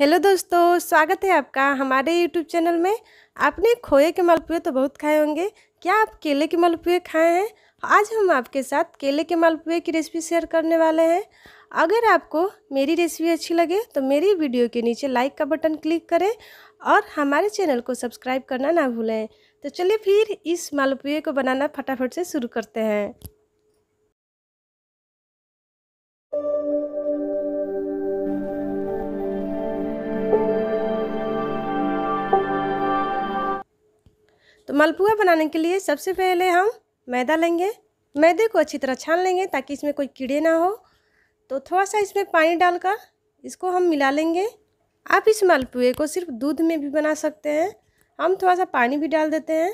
hello दोस्तों स्वागत है आपका हमारे यूट्यूब चैनल में आपने खोए के मालपुए तो बहुत खाए होंगे क्या आप केले के मालपुए खाए हैं आज हम आपके साथ केले के मालपुए की रेसिपी शेयर करने वाले हैं अगर आपको मेरी रेसिपी अच्छी लगे तो मेरी वीडियो के नीचे लाइक का बटन क्लिक करें और हमारे चैनल को सब्सक्राइब करना ना भूलें तो चलिए फिर इस मालपुए को बनाना फटाफट से शुरू करते हैं तो मालपुआ बनाने के लिए सबसे पहले हम मैदा लेंगे मैदे को अच्छी तरह छान लेंगे ताकि इसमें कोई कीड़े ना हो तो थोड़ा सा इसमें पानी डालकर इसको हम मिला लेंगे आप इस मालपुए को सिर्फ दूध में भी बना सकते हैं हम थोड़ा सा पानी भी डाल देते हैं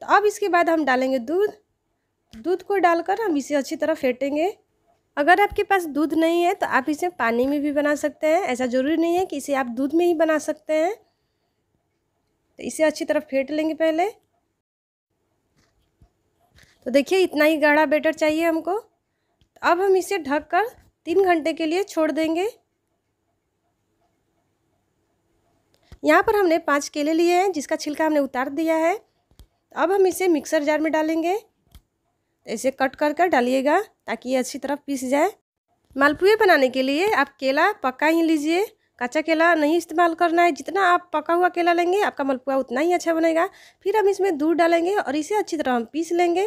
तो अब इसके बाद हम डालेंगे दूध दूध को डालकर हम इसे अच्छी तरह फेंटेंगे अगर आपके पास दूध नहीं है तो आप इसे पानी में भी बना सकते हैं ऐसा ज़रूरी नहीं है कि इसे आप दूध में ही बना सकते हैं तो इसे अच्छी तरह फेंट लेंगे पहले तो देखिए इतना ही गाढ़ा बेटर चाहिए हमको तो अब हम इसे ढककर तीन घंटे के लिए छोड़ देंगे यहाँ पर हमने पांच केले लिए हैं जिसका छिलका हमने उतार दिया है तो अब हम इसे मिक्सर जार में डालेंगे तो इसे कट कर कर डालिएगा ताकि ये अच्छी तरह पीस जाए मालपुए बनाने के लिए आप केला पक्का ही लीजिए कच्चा केला नहीं इस्तेमाल करना है जितना आप पका हुआ केला लेंगे आपका मलपुआ उतना ही अच्छा बनेगा फिर हम इसमें दूध डालेंगे और इसे अच्छी तरह हम पीस लेंगे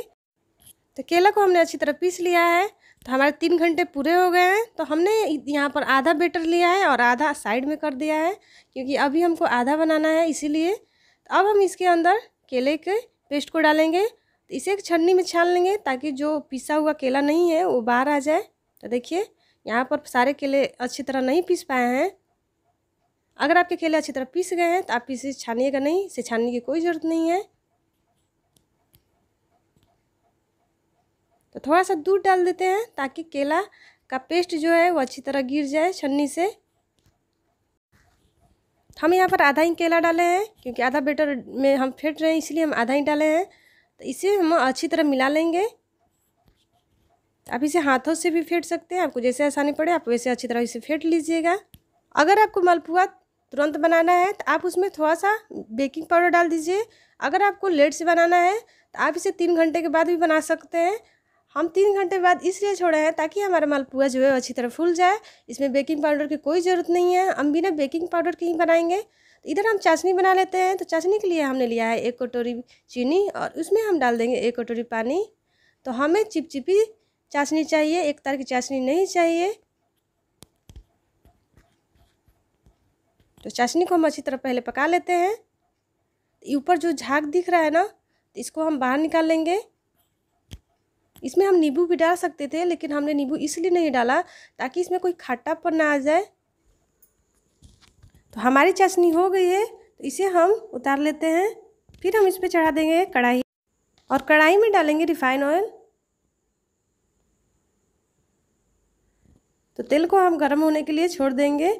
तो केला को हमने अच्छी तरह पीस लिया है तो हमारे तीन घंटे पूरे हो गए हैं तो हमने यहाँ पर आधा बेटर लिया है और आधा साइड में कर दिया है क्योंकि अभी हमको आधा बनाना है इसीलिए तो अब हम इसके अंदर केले के पेस्ट को डालेंगे तो इसे एक छन्नी में छान लेंगे ताकि जो पिसा हुआ केला नहीं है वो बाहर आ जाए तो देखिए यहाँ पर सारे केले अच्छी तरह नहीं पीस पाए हैं अगर आपके केले अच्छी तरह पीस गए हैं तो आप इसे छानिएगा नहीं इसे छानने की कोई ज़रूरत नहीं है तो थोड़ा सा दूध डाल देते हैं ताकि केला का पेस्ट जो है वो अच्छी तरह गिर जाए छन्नी से हम यहाँ पर आधा ही केला डाले हैं क्योंकि आधा बेटर में हम फेंट रहे हैं इसलिए हम आधा ही डाले हैं तो इसे हम अच्छी तरह मिला लेंगे आप इसे हाथों से भी फेंट सकते हैं आपको जैसे आसानी पड़े आप वैसे अच्छी तरह इसे फेंट लीजिएगा अगर आपको मालपुआ तुरंत बनाना है तो आप उसमें थोड़ा सा बेकिंग पाउडर डाल दीजिए अगर आपको लेट से बनाना है तो आप इसे तीन घंटे के बाद भी बना सकते हैं हम तीन घंटे बाद इसलिए छोड़े हैं ताकि हमारा मालपुआ जो है अच्छी तरह फूल जाए इसमें बेकिंग पाउडर की कोई ज़रूरत नहीं है हम बिना बेकिंग पाउडर के ही बनाएंगे तो इधर हम चाशनी बना लेते हैं तो चाशनी के लिए हमने लिया है एक कटोरी चीनी और उसमें हम डाल देंगे एक कटोरी पानी तो हमें चिपचिपी चाशनी चाहिए एक तार की चाशनी नहीं चाहिए तो चाशनी को हम अच्छी तरह पहले पका लेते हैं ऊपर जो झाग दिख रहा है ना तो इसको हम बाहर निकाल लेंगे इसमें हम नींबू भी डाल सकते थे लेकिन हमने नींबू इसलिए नहीं डाला ताकि इसमें कोई पर ना आ जाए तो हमारी चाशनी हो गई है तो इसे हम उतार लेते हैं फिर हम इस पर चढ़ा देंगे कढ़ाई और कढ़ाई में डालेंगे रिफाइन ऑयल तो तेल को हम गर्म होने के लिए छोड़ देंगे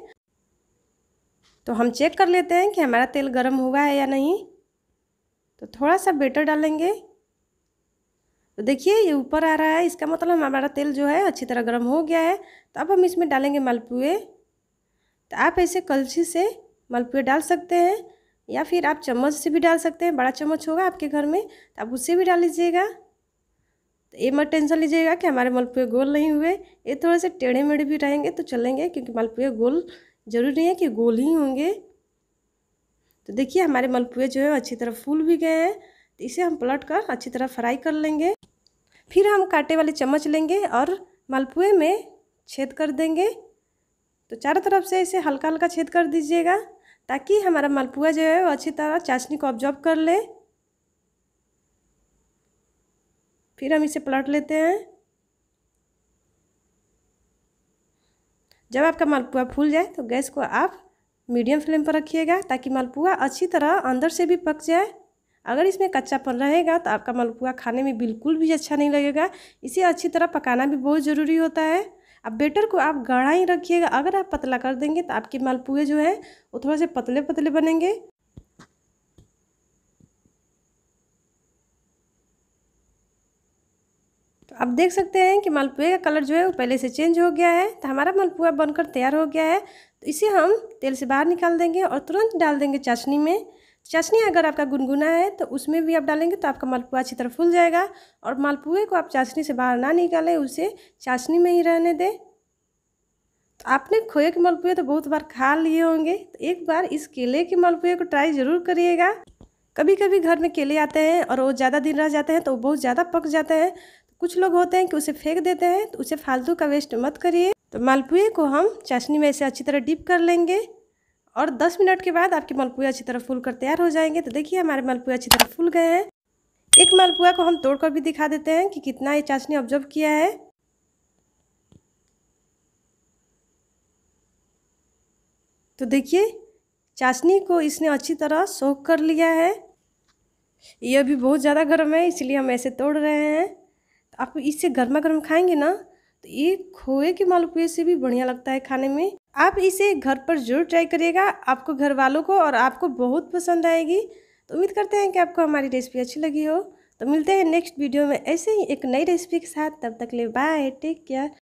तो हम चेक कर लेते हैं कि हमारा तेल गर्म हुआ है या नहीं तो थोड़ा सा बेटर डालेंगे तो देखिए ये ऊपर आ रहा है इसका मतलब हमारा तेल जो है अच्छी तरह गर्म हो गया है तो अब हम इसमें डालेंगे मालपुए तो आप ऐसे कलछी से मालपुए डाल सकते हैं या फिर आप चम्मच से भी डाल सकते हैं बड़ा चम्मच होगा आपके घर में तो आप उससे भी डाल लीजिएगा तो ये मत टेंशन लीजिएगा कि हमारे मालपुए गोल नहीं हुए ये थोड़े से टेढ़े मेढ़े भी रहेंगे तो चलेंगे क्योंकि मालपुए गोल ज़रूरी नहीं है कि गोल ही होंगे तो देखिए हमारे मलपुए जो है अच्छी तरह फूल भी गए हैं तो इसे हम पलट कर अच्छी तरह फ्राई कर लेंगे फिर हम काटे वाले चम्मच लेंगे और मलपुए में छेद कर देंगे तो चारों तरफ से इसे हल्का हल्का छेद कर दीजिएगा ताकि हमारा मलपुआ जो है वो अच्छी तरह चाशनी को ऑब्जॉर्व कर ले फिर हम इसे पलट लेते हैं जब आपका मालपुआ फूल जाए तो गैस को आप मीडियम फ्लेम पर रखिएगा ताकि मालपुआ अच्छी तरह अंदर से भी पक जाए अगर इसमें कच्चापन रहेगा तो आपका मालपुआ खाने में बिल्कुल भी अच्छा नहीं लगेगा इसे अच्छी तरह पकाना भी बहुत ज़रूरी होता है अब बेटर को आप गाढ़ा ही रखिएगा अगर आप पतला कर देंगे तो आपके मालपुए जो है वो थोड़ा से पतले पतले बनेंगे अब देख सकते हैं कि मालपुए का कलर जो है वो पहले से चेंज हो गया है तो हमारा मालपुआ बनकर तैयार हो गया है तो इसे हम तेल से बाहर निकाल देंगे और तुरंत डाल देंगे चाशनी में चाशनी अगर आपका गुनगुना है तो उसमें भी आप डालेंगे तो आपका मालपुआ अच्छी तरह फूल जाएगा और मालपुए को आप चाशनी से बाहर ना निकालें उसे चाशनी में ही रहने दें तो आपने खोए के मालपुए तो बहुत बार खा लिए होंगे तो एक बार इस केले के मालपुए को ट्राई ज़रूर करिएगा कभी कभी घर में केले आते हैं और वो ज़्यादा दिन रह जाते हैं तो वो बहुत ज़्यादा पक जाते हैं कुछ लोग होते हैं कि उसे फेंक देते हैं तो उसे फालतू का वेस्ट मत करिए तो मालपुए को हम चाशनी में ऐसे अच्छी तरह डिप कर लेंगे और 10 मिनट के बाद आपके मालपुए अच्छी तरह फूल कर तैयार हो जाएंगे तो देखिए हमारे मालपुए अच्छी तरह फूल गए हैं एक मालपुआ को हम तोड़कर भी दिखा देते हैं कि कितना ये चाशनी ऑब्जर्व किया है तो देखिए चाशनी को इसने अच्छी तरह सोख कर लिया है ये अभी बहुत ज़्यादा गर्म है इसलिए हम ऐसे तोड़ रहे हैं आप इसे गर्मा गर्म खाएंगे ना तो ये खोए के मालपुए से भी बढ़िया लगता है खाने में आप इसे घर पर जरूर ट्राई करिएगा आपको घर वालों को और आपको बहुत पसंद आएगी तो उम्मीद करते हैं कि आपको हमारी रेसिपी अच्छी लगी हो तो मिलते हैं नेक्स्ट वीडियो में ऐसे ही एक नई रेसिपी के साथ तब तक ले बाय टेक केयर